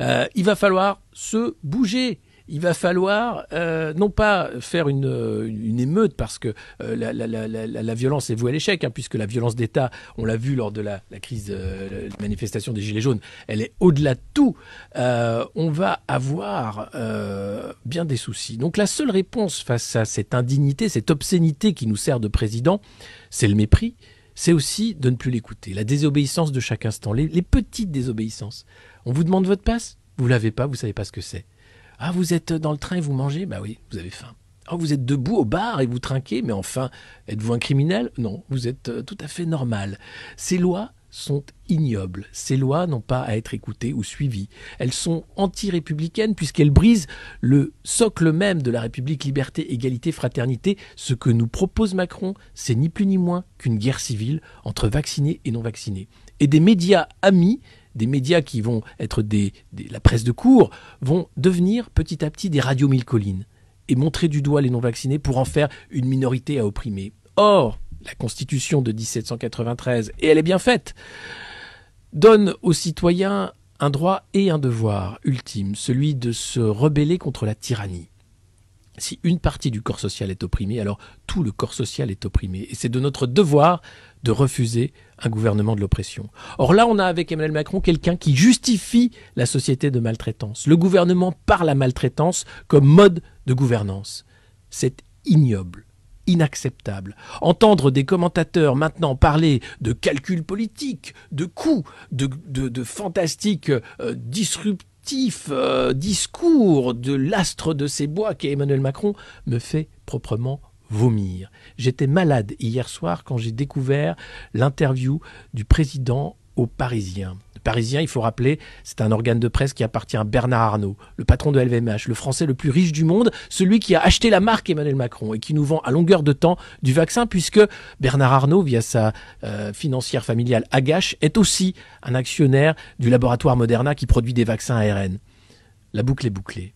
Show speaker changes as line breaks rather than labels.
Euh, il va falloir se bouger il va falloir euh, non pas faire une, euh, émeute parce que la, violence est vouée à l'échec, hein, puisque la violence d'État, on l'a vu lors de la, crise, de la manifestation des Gilets jaunes, elle est au-delà de tout. on va avoir bien des soucis. Donc la seule réponse face à cette indignité, cette obscénité qui nous sert de président, c'est le mépris, c'est aussi de ne plus l'écouter. La désobéissance de chaque instant, les, petites désobéissances. On vous demande votre passe, vous l'avez pas, vous ne savez pas ce que c'est. Ah, vous êtes dans le train et vous mangez, bah oui, vous avez faim. Oh, vous êtes debout au bar et vous trinquez, mais enfin, êtes-vous un criminel Non, vous êtes euh, tout à fait normal. Ces lois, sont ignobles. Ces lois n'ont pas à être écoutées ou suivies. Elles sont anti-républicaines puisqu'elles brisent le socle même de la République liberté, égalité, fraternité. Ce que nous propose Macron, c'est ni plus ni moins qu'une guerre civile entre vaccinés et non vaccinés. Et des médias amis, des médias qui vont être des, la presse de cour, vont devenir petit à petit des radios mille collines et montrer du doigt les non vaccinés pour en faire une minorité à opprimer. Or, la Constitution de 1793, et elle est bien faite, donne aux citoyens un droit et un devoir ultime, celui de se rebeller contre la tyrannie. Si une partie du corps social est opprimée, alors tout le corps social est opprimé. Et c'est de notre devoir de refuser un gouvernement de l'oppression. Or là, on a avec Emmanuel Macron quelqu'un qui justifie la société de maltraitance, le gouvernement par la maltraitance comme mode de gouvernance. C'est ignoble inacceptable. Entendre des commentateurs maintenant parler de calcul politique, de coûts, de, fantastiques euh, disruptifs euh, discours de l'astre de ces bois qu'est Emmanuel Macron me fait proprement vomir. J'étais malade hier soir quand j'ai découvert l'interview du président aux Parisiens. Le Parisien, il faut rappeler, c'est un organe de presse qui appartient à Bernard Arnault, le patron de LVMH, le français le plus riche du monde, celui qui a acheté la marque Emmanuel Macron et qui nous vend à longueur de temps du vaccin, puisque Bernard Arnault, via sa euh, financière familiale Agache, est aussi un actionnaire du laboratoire Moderna qui produit des vaccins ARN. La boucle est bouclée.